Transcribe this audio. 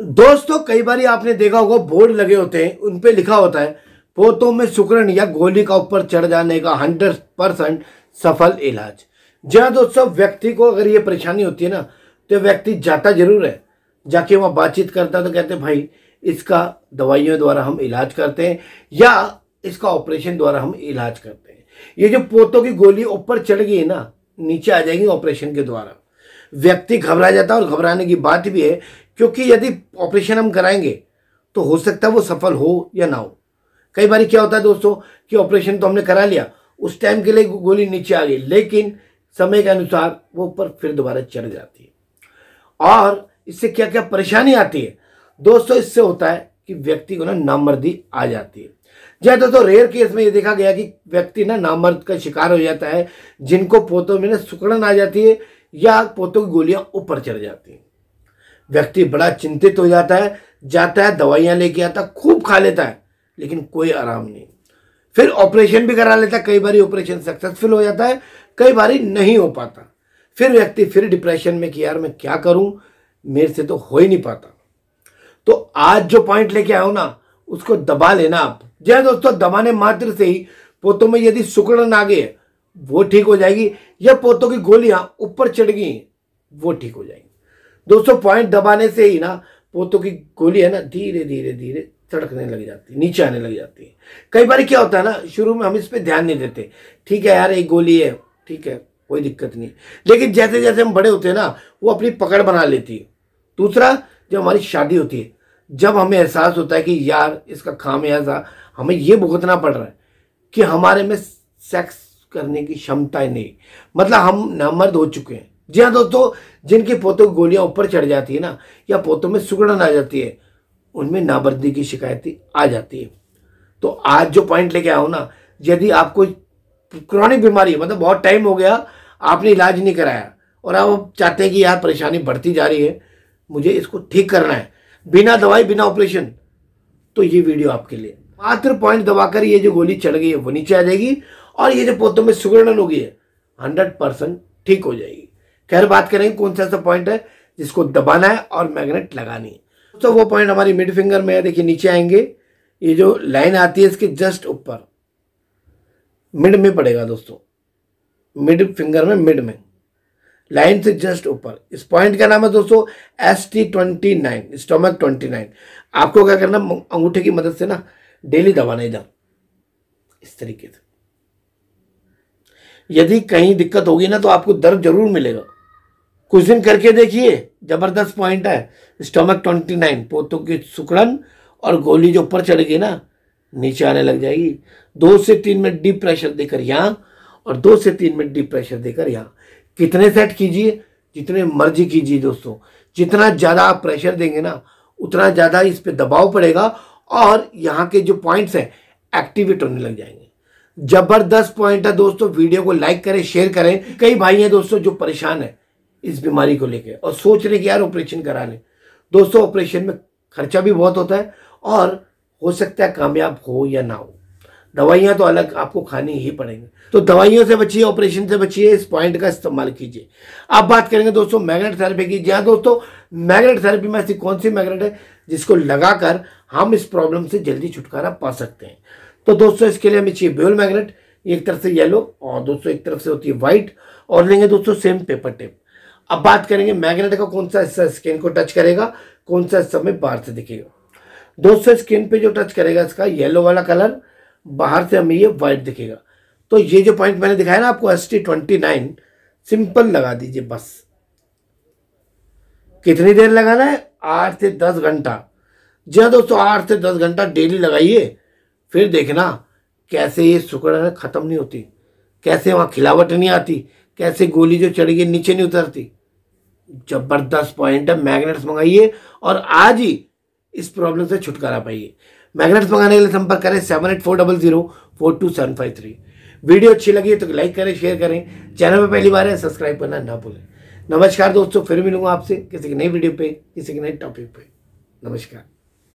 दोस्तों कई बार आपने देखा होगा बोर्ड लगे होते हैं उन पे लिखा होता है पोतों में सुकरण या गोली का ऊपर चढ़ जाने का हंड्रेड परसेंट सफल इलाज जी हाँ दोस्तों व्यक्ति को अगर ये परेशानी होती है ना तो व्यक्ति जाता जरूर है जाके वहाँ बातचीत करता तो कहते भाई इसका दवाइयों द्वारा हम इलाज करते हैं या इसका ऑपरेशन द्वारा हम इलाज करते हैं ये जो पोतों की गोली ऊपर चढ़ गई है ना नीचे आ जाएगी ऑपरेशन के द्वारा व्यक्ति घबरा जाता है और घबराने की बात भी है क्योंकि यदि ऑपरेशन हम कराएंगे तो हो सकता है वो सफल हो या ना हो कई बार क्या होता है दोस्तों कि ऑपरेशन तो हमने करा लिया उस टाइम के लिए गोली नीचे आ गई लेकिन समय के अनुसार वो ऊपर फिर दोबारा चढ़ जाती है और इससे क्या क्या परेशानी आती है दोस्तों इससे होता है कि व्यक्ति को ना नामर्दी आ जाती है जहाँ दोस्तों रेयर केस में ये देखा गया कि व्यक्ति ना नामर्द का शिकार हो जाता है जिनको पोतों में ना सुकड़न आ जाती है या पोतों की गोलियां ऊपर चढ़ जाती हैं व्यक्ति बड़ा चिंतित हो जाता है जाता है दवाइयाँ लेके आता खूब खा लेता है लेकिन कोई आराम नहीं फिर ऑपरेशन भी करा लेता है कई बार ऑपरेशन सक्सेसफुल हो जाता है कई बार नहीं हो पाता फिर व्यक्ति फिर डिप्रेशन में कि यार मैं क्या करूं मेरे से तो हो ही नहीं पाता तो आज जो पॉइंट लेके आओ ना उसको दबा लेना आप जय दोस्तों दबाने मात्र से ही पोतों में यदि सुकड़न आ गई वो ठीक हो जाएगी या पोतों की गोलियां ऊपर चढ़ गई वो ठीक हो जाएगी दोस्तों पॉइंट दबाने से ही ना पोतों की गोली है ना धीरे धीरे धीरे सड़कने लग जाती है नीचे आने लग जाती है कई बार क्या होता है ना शुरू में हम इस पर ध्यान नहीं देते ठीक है यार एक गोली है ठीक है कोई दिक्कत नहीं लेकिन जैसे जैसे हम बड़े होते हैं ना वो अपनी पकड़ बना लेती है दूसरा जब हमारी शादी होती है जब हमें एहसास होता है कि यार इसका खामियाजा हमें ये भुगतना पड़ रहा है कि हमारे में सेक्स करने की क्षमता ही नहीं मतलब हम नामर्द हो चुके हैं जी हाँ दोस्तों जिनके पोतों की गोलियां ऊपर चढ़ जाती है ना या पोतों में सुगड़न आ जाती है उनमें नाबर्दी की शिकायत आ जाती है तो आज जो पॉइंट लेके आओ ना यदि आपको क्रॉनिक बीमारी मतलब बहुत टाइम हो गया आपने इलाज नहीं कराया और आप चाहते हैं कि यार परेशानी बढ़ती जा रही है मुझे इसको ठीक करना है बिना दवाई बिना ऑपरेशन तो ये वीडियो आपके लिए मात्र पॉइंट दबाकर ये जो गोली चढ़ गई है वो नीचे आ जाएगी और ये जो पोतों में सुगड़न होगी है हंड्रेड परसेंट ठीक हो जाएगी खैर बात करेंगे कौन सा ऐसा पॉइंट है जिसको दबाना है और मैग्नेट लगानी है तो वो पॉइंट हमारी मिड फिंगर में है देखिए नीचे आएंगे ये जो लाइन आती है इसके जस्ट ऊपर मिड में पड़ेगा दोस्तों मिड फिंगर में मिड में लाइन से जस्ट ऊपर इस पॉइंट का नाम है दोस्तों S T twenty nine stomach twenty nine आपको क्या करना अंगूठे की मदद से ना डेली दबाना इधर इस तरीके से यदि कहीं दिक्कत होगी ना तो आपको दर्द जरूर मिलेगा कुछ दिन करके देखिए जबरदस्त पॉइंट है स्टमक ट्वेंटी नाइन पोतों की सुकड़न और गोली जो ऊपर चढ़ गई ना नीचे आने लग जाएगी दो से तीन मिनट डीप प्रेशर देकर यहाँ और दो से तीन मिनट डीप प्रेशर देकर यहाँ कितने सेट कीजिए जितने मर्जी कीजिए दोस्तों जितना ज़्यादा आप प्रेशर देंगे ना उतना ज़्यादा इस पर दबाव पड़ेगा और यहाँ के जो पॉइंट्स हैं एक्टिवेट होने लग जाएंगे जबरदस्त पॉइंट है दोस्तों वीडियो को लाइक करें शेयर करें कई भाई हैं दोस्तों जो परेशान है इस बीमारी को लेकर और सोच रहे कि यार ऑपरेशन करा लें दोस्तों ऑपरेशन में खर्चा भी बहुत होता है और हो सकता है कामयाब हो या ना हो दवाइयाँ तो अलग आपको खानी ही पड़ेंगी तो दवाइयों से बचिए ऑपरेशन से बचिए इस पॉइंट का इस्तेमाल कीजिए अब बात करेंगे दोस्तों मैग्नेट थेरेपी की जहाँ दोस्तों मैग्नेट थेरेपी में ऐसी कौन सी मैग्नेट है जिसको लगाकर हम इस प्रॉब्लम से जल्दी छुटकारा पा सकते हैं तो दोस्तों इसके लिए हमें चाहिए ब्योल मैग्नेट एक तरफ से येलो और दोस्तों एक तरफ से होती है वाइट और लेंगे दोस्तों सेम पेपर टेप अब बात करेंगे मैग्नेट का कौन सा हिस्सा स्किन को टच करेगा कौन सा हिस्सा में बाहर से दिखेगा दोस्तों स्किन पे जो टच करेगा इसका येलो वाला कलर बाहर से हमें ये व्हाइट दिखेगा तो ये जो पॉइंट मैंने दिखाया ना आपको S T twenty nine simple लगा दीजिए बस कितनी देर लगाना है आठ से दस घंटा जी हाँ दोस्तों आठ से दस घंटा डेली लगाइए फिर देखना कैसे ये सुकड़ ख़त्म नहीं होती कैसे वहाँ खिलावट नहीं आती कैसे गोली जो चढ़ी गई नीचे नहीं उतरती जबरदस्त पॉइंट है मैग्नेट्स मंगाइए और आज ही इस प्रॉब्लम से छुटकारा पाइए मैग्नेट्स मंगाने के लिए संपर्क करें seven eight four double zero four two seven five three video अच्छी लगी है तो लाइक करें शेयर करें चैनल पर पहली बार है सब्सक्राइब करना ना भूलें नमस्कार दोस्तों फिर मिलूंगा आपसे किसी की नई वीडियो पे किसी के नए टॉपिक पे नमस्कार